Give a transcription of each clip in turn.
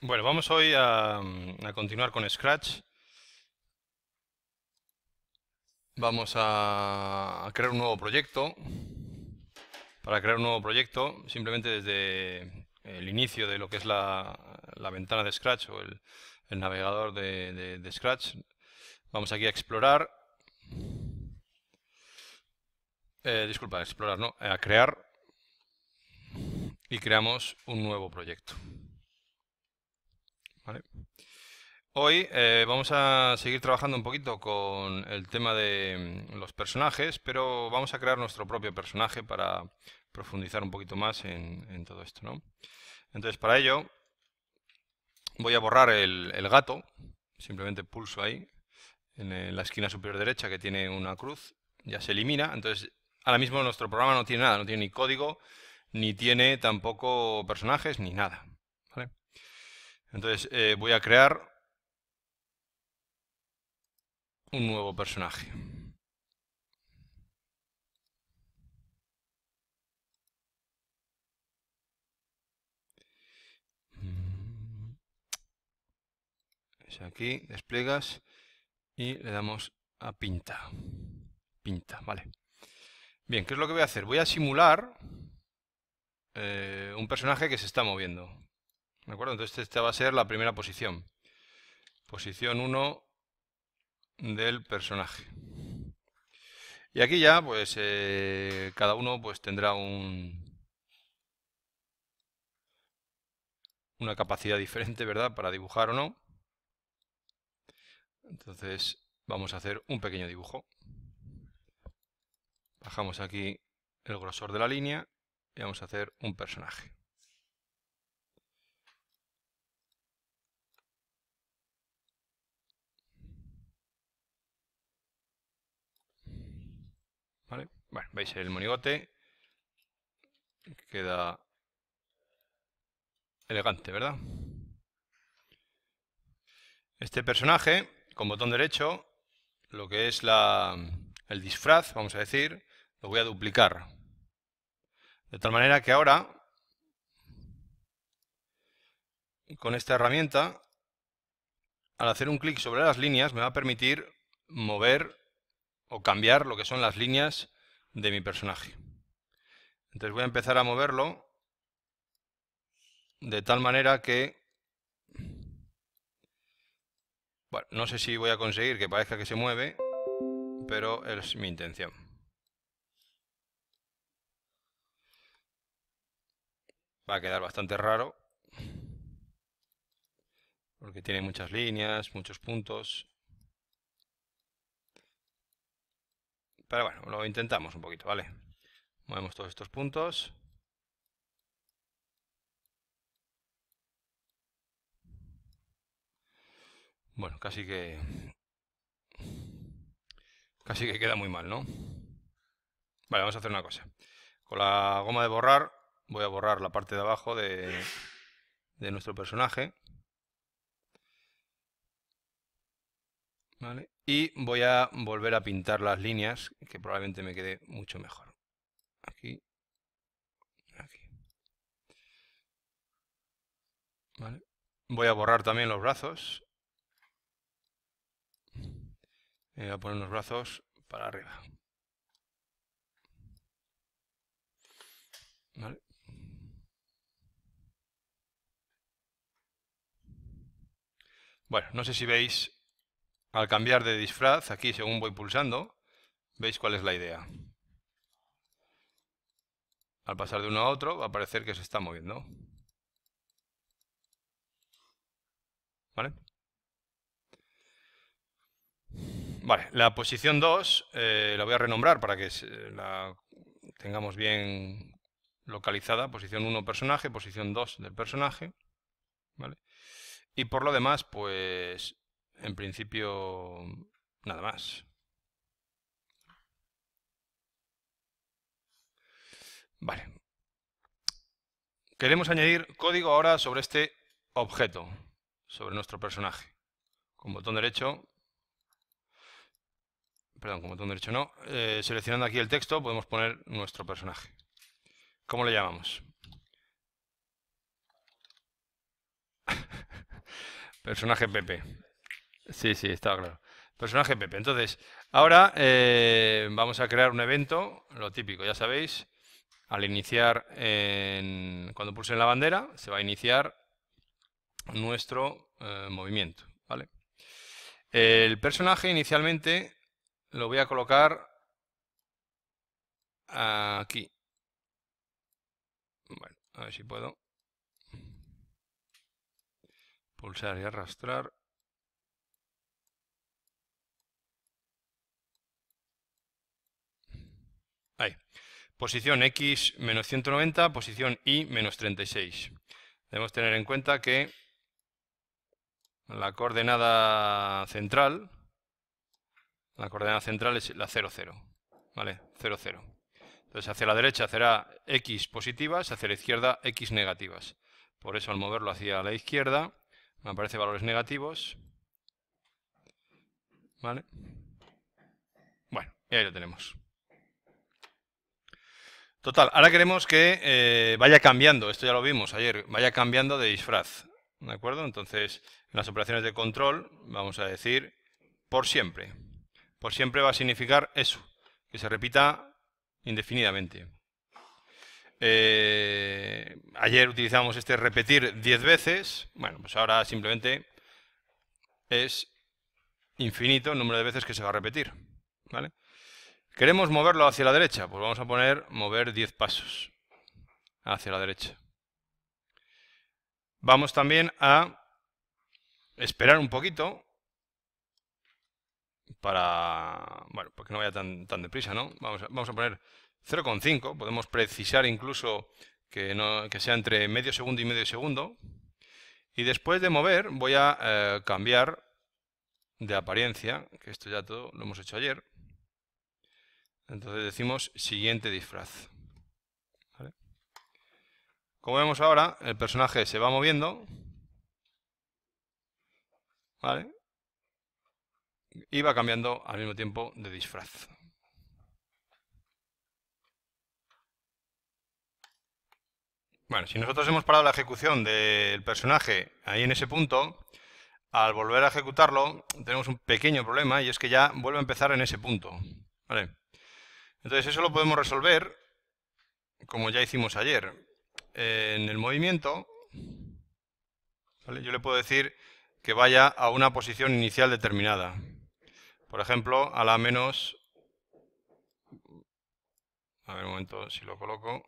Bueno, vamos hoy a, continuar con Scratch. Vamos a, crear un nuevo proyecto. Para crear un nuevo proyecto, simplemente desde el inicio de lo que es la, ventana de Scratch o el, navegador de, Scratch, vamos aquí a explorar. Eh, disculpa, explorar, no, a crear y creamos un nuevo proyecto. Hoy eh, vamos a seguir trabajando un poquito con el tema de mm, los personajes, pero vamos a crear nuestro propio personaje para profundizar un poquito más en, todo esto. ¿no? Entonces, para ello, voy a borrar el, el gato, simplemente pulso ahí, en eh, la esquina superior derecha que tiene una cruz, ya se elimina, entonces ahora mismo nuestro programa no tiene nada, no tiene ni código, ni tiene tampoco personajes, ni nada. Entonces eh, voy a crear un nuevo personaje. Es aquí, despliegas y le damos a pinta. Pinta, vale. Bien, ¿qué es lo que voy a hacer? Voy a simular eh, un personaje que se está moviendo acuerdo? Entonces esta va a ser la primera posición. Posición 1 del personaje. Y aquí ya, pues, eh, cada uno pues tendrá un, una capacidad diferente, ¿verdad? Para dibujar o no. Entonces vamos a hacer un pequeño dibujo. Bajamos aquí el grosor de la línea y vamos a hacer un personaje. ¿Vale? Bueno, veis el monigote. Queda elegante, ¿verdad? Este personaje, con botón derecho, lo que es la, el disfraz, vamos a decir, lo voy a duplicar. De tal manera que ahora, con esta herramienta, al hacer un clic sobre las líneas, me va a permitir mover o cambiar lo que son las líneas de mi personaje. Entonces voy a empezar a moverlo de tal manera que... Bueno, no sé si voy a conseguir que parezca que se mueve, pero es mi intención. Va a quedar bastante raro, porque tiene muchas líneas, muchos puntos, Pero bueno, lo intentamos un poquito, ¿vale? Movemos todos estos puntos. Bueno, casi que... Casi que queda muy mal, ¿no? Vale, vamos a hacer una cosa. Con la goma de borrar, voy a borrar la parte de abajo de, de nuestro personaje. Vale. Y voy a volver a pintar las líneas, que probablemente me quede mucho mejor. Aquí. Aquí. Voy a borrar también los brazos. Voy a poner los brazos para arriba. Bueno, no sé si veis al cambiar de disfraz, aquí según voy pulsando, veis cuál es la idea. Al pasar de uno a otro va a parecer que se está moviendo. ¿Vale? la posición 2 eh, la voy a renombrar para que la tengamos bien localizada. Posición 1 personaje, posición 2 del personaje. Y por lo demás, pues en principio, nada más. Vale. Queremos añadir código ahora sobre este objeto, sobre nuestro personaje. Con botón derecho, perdón, con botón derecho no, eh, seleccionando aquí el texto podemos poner nuestro personaje. ¿Cómo le llamamos? personaje Pepe. Sí, sí, estaba claro. Personaje Pepe. Entonces, ahora eh, vamos a crear un evento, lo típico, ya sabéis. Al iniciar, en, cuando pulsen la bandera, se va a iniciar nuestro eh, movimiento. ¿vale? El personaje inicialmente lo voy a colocar aquí. a ver si puedo. Pulsar y arrastrar. Ahí. Posición X menos 190, posición Y menos 36. Debemos tener en cuenta que la coordenada central, la coordenada central es la 0,0. ¿Vale? 0, 0. Entonces hacia la derecha será X positivas, hacia la izquierda X negativas. Por eso al moverlo hacia la izquierda me aparecen valores negativos. ¿Vale? Bueno, y ahí lo tenemos. Total, ahora queremos que eh, vaya cambiando, esto ya lo vimos ayer, vaya cambiando de disfraz. ¿De acuerdo? Entonces, en las operaciones de control vamos a decir por siempre. Por siempre va a significar eso, que se repita indefinidamente. Eh, ayer utilizamos este repetir 10 veces, bueno, pues ahora simplemente es infinito el número de veces que se va a repetir. ¿Vale? ¿Queremos moverlo hacia la derecha? Pues vamos a poner mover 10 pasos hacia la derecha. Vamos también a esperar un poquito para... Bueno, porque no vaya tan, tan deprisa, ¿no? Vamos a, poner 0,5. Podemos precisar incluso que, no, sea entre medio segundo y medio segundo. Y después de mover voy a eh, cambiar de apariencia, que esto ya todo lo hemos hecho ayer. Entonces decimos siguiente disfraz. Como vemos ahora, el personaje se va moviendo. ¿Vale? Y va cambiando al mismo tiempo de disfraz. Bueno, si nosotros hemos parado la ejecución del personaje ahí en ese punto, al volver a ejecutarlo tenemos un pequeño problema y es que ya vuelve a empezar en ese punto. ¿Vale? Entonces eso lo podemos resolver como ya hicimos ayer. Eh, en el movimiento, yo le puedo decir que vaya a una posición inicial determinada. Por ejemplo, a la menos... A ver un momento si lo coloco.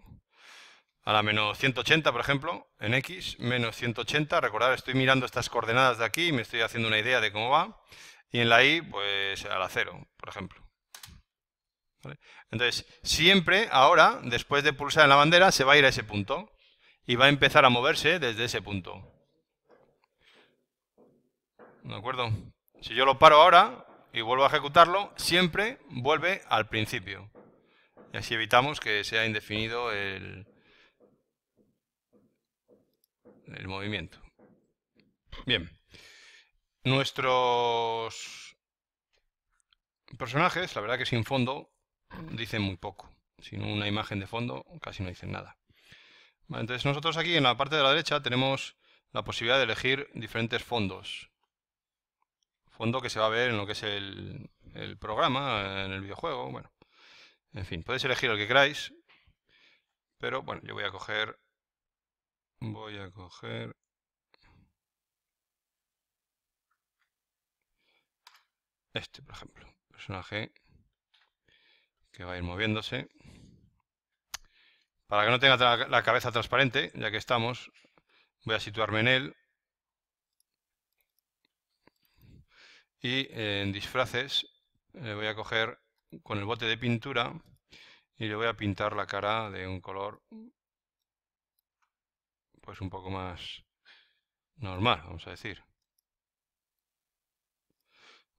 A la menos 180, por ejemplo, en X, menos 180. Recordad, estoy mirando estas coordenadas de aquí y me estoy haciendo una idea de cómo va. Y en la Y, pues a la 0, por ejemplo. Entonces, siempre ahora, después de pulsar en la bandera, se va a ir a ese punto y va a empezar a moverse desde ese punto. ¿De acuerdo? Si yo lo paro ahora y vuelvo a ejecutarlo, siempre vuelve al principio. Y así evitamos que sea indefinido el, el movimiento. Bien. Nuestros personajes, la verdad que sin fondo, dicen muy poco. Sin una imagen de fondo casi no dicen nada. entonces nosotros aquí en la parte de la derecha tenemos la posibilidad de elegir diferentes fondos. Fondo que se va a ver en lo que es el, el programa, en el videojuego, bueno. En fin, podéis elegir el que queráis. Pero bueno, yo voy a coger... Voy a coger... Este, por ejemplo. Personaje que va a ir moviéndose. Para que no tenga la cabeza transparente, ya que estamos, voy a situarme en él. Y eh, en disfraces le voy a coger con el bote de pintura y le voy a pintar la cara de un color pues un poco más normal, vamos a decir.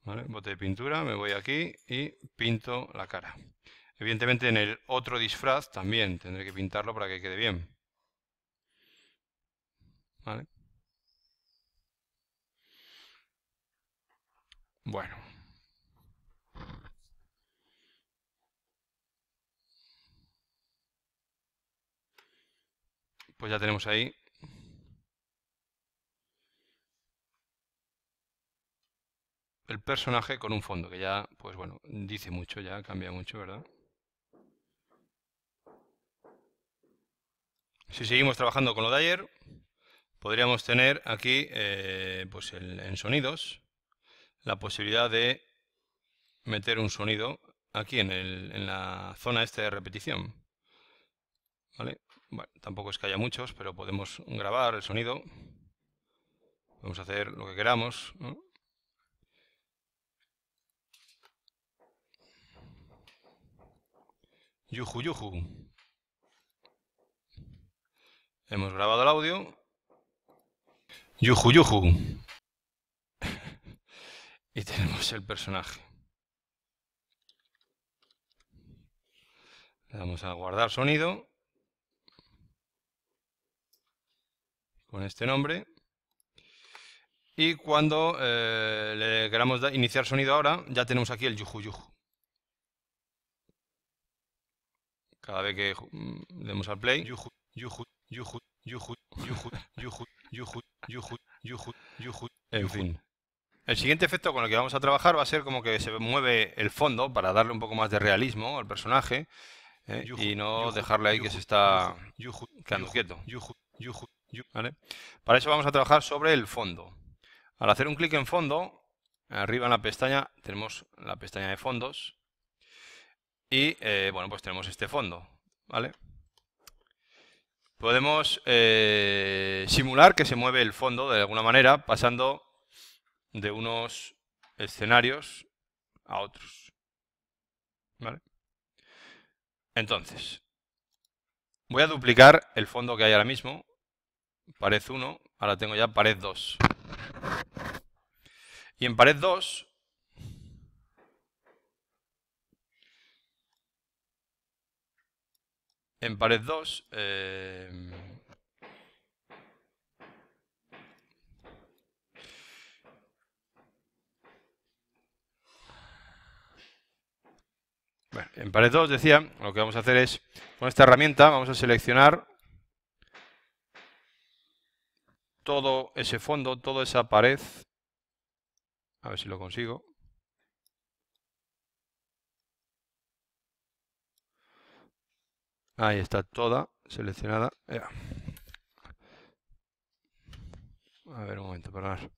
Bote de pintura, me voy aquí y pinto la cara. Evidentemente en el otro disfraz también tendré que pintarlo para que quede bien. ¿Vale? Bueno. Pues ya tenemos ahí el personaje con un fondo, que ya, pues bueno, dice mucho, ya cambia mucho, ¿verdad? Si seguimos trabajando con lo de ayer, podríamos tener aquí, eh, pues en sonidos, la posibilidad de meter un sonido aquí en, la zona este de repetición. ¿Vale? tampoco es que haya muchos, pero podemos grabar el sonido. Podemos hacer lo que queramos. ¿no? Hemos grabado el audio. Yuju, y tenemos el personaje. Le damos a guardar sonido. Con este nombre. Y cuando eh, le queramos iniciar sonido ahora, ya tenemos aquí el yuju yuju. Cada vez que mm, demos al play, yuju, en fin. El siguiente efecto con el que vamos a trabajar va a ser como que se mueve el fondo para darle un poco más de realismo al personaje y no dejarle ahí que se está quedando quieto. Para eso vamos a trabajar sobre el fondo. Al hacer un clic en fondo, arriba en la pestaña tenemos la pestaña de fondos y bueno pues tenemos este fondo. ¿Vale? podemos eh, simular que se mueve el fondo de alguna manera pasando de unos escenarios a otros. ¿Vale? Entonces, voy a duplicar el fondo que hay ahora mismo. Pared 1, ahora tengo ya pared 2. Y en pared 2 en pared 2 eh, en pared 2 decía, lo que vamos a hacer es, con esta herramienta vamos a seleccionar todo ese fondo, toda esa pared, a ver si lo consigo, Ahí está toda seleccionada. A ver, un momento, perdón.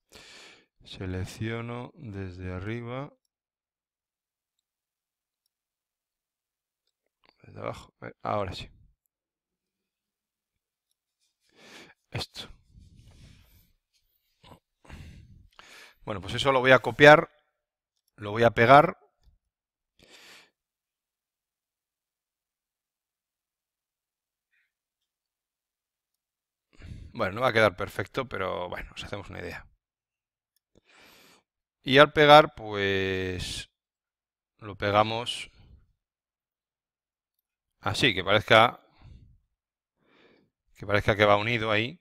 Selecciono desde arriba. Desde abajo. Ahora sí. Esto. Bueno, pues eso lo voy a copiar, lo voy a pegar Bueno, no va a quedar perfecto, pero bueno, os hacemos una idea. Y al pegar, pues lo pegamos así, que parezca que parezca que va unido ahí.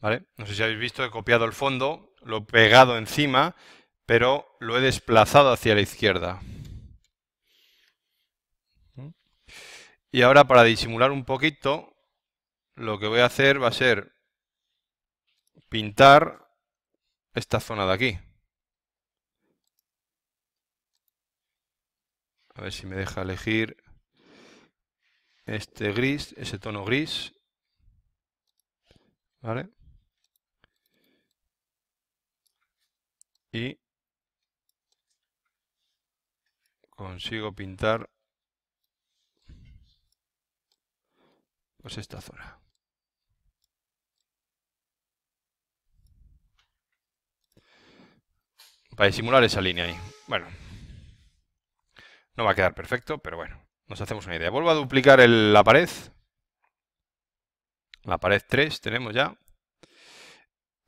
¿Vale? No sé si habéis visto, he copiado el fondo, lo he pegado encima, pero lo he desplazado hacia la izquierda. Y ahora para disimular un poquito, lo que voy a hacer va a ser pintar esta zona de aquí. A ver si me deja elegir este gris, ese tono gris. ¿Vale? Y consigo pintar pues esta zona. Para simular esa línea ahí. Bueno. No va a quedar perfecto, pero bueno. Nos hacemos una idea. Vuelvo a duplicar la pared. La pared 3 tenemos ya.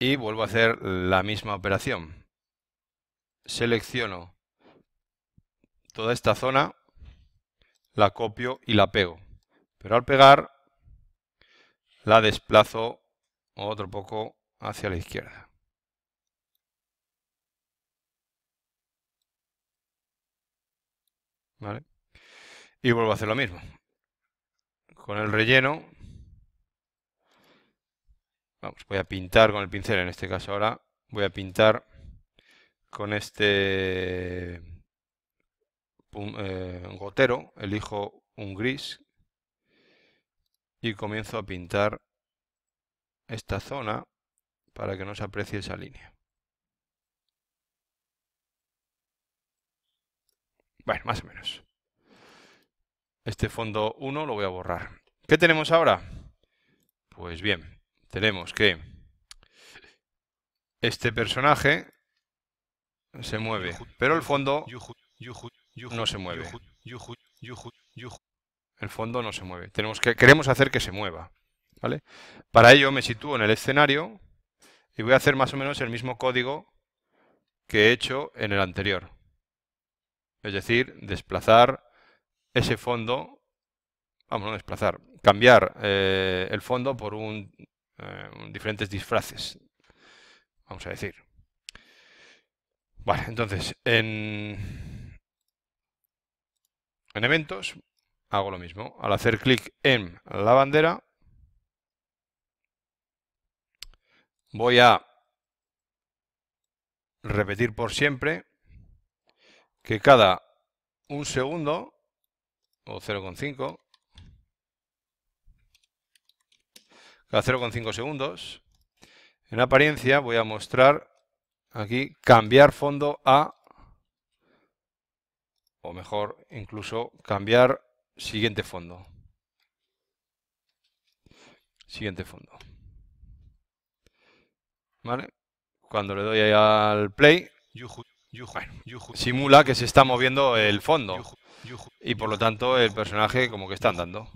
Y vuelvo a hacer la misma operación. Selecciono toda esta zona, la copio y la pego. Pero al pegar la desplazo otro poco hacia la izquierda. ¿Vale? Y vuelvo a hacer lo mismo. Con el relleno. Vamos, voy a pintar con el pincel en este caso ahora. Voy a pintar con este eh, gotero. Elijo un gris y comienzo a pintar esta zona para que no se aprecie esa línea. Bueno, más o menos. Este fondo 1 lo voy a borrar. ¿Qué tenemos ahora? Pues bien, tenemos que este personaje se mueve, pero el fondo no se mueve. El fondo no se mueve. Tenemos que, queremos hacer que se mueva. ¿vale? Para ello me sitúo en el escenario y voy a hacer más o menos el mismo código que he hecho en el anterior. Es decir, desplazar ese fondo, vamos, a desplazar, cambiar eh, el fondo por un, eh, diferentes disfraces, vamos a decir. Vale, entonces, en eventos hago lo mismo. Al hacer clic en la bandera, voy a repetir por siempre que cada un segundo, o 0,5, cada 0,5 segundos, en apariencia voy a mostrar aquí cambiar fondo a, o mejor, incluso cambiar Siguiente fondo. Siguiente fondo. ¿Vale? Cuando le doy al play, simula que se está moviendo el fondo. Y por lo tanto el personaje como que está andando.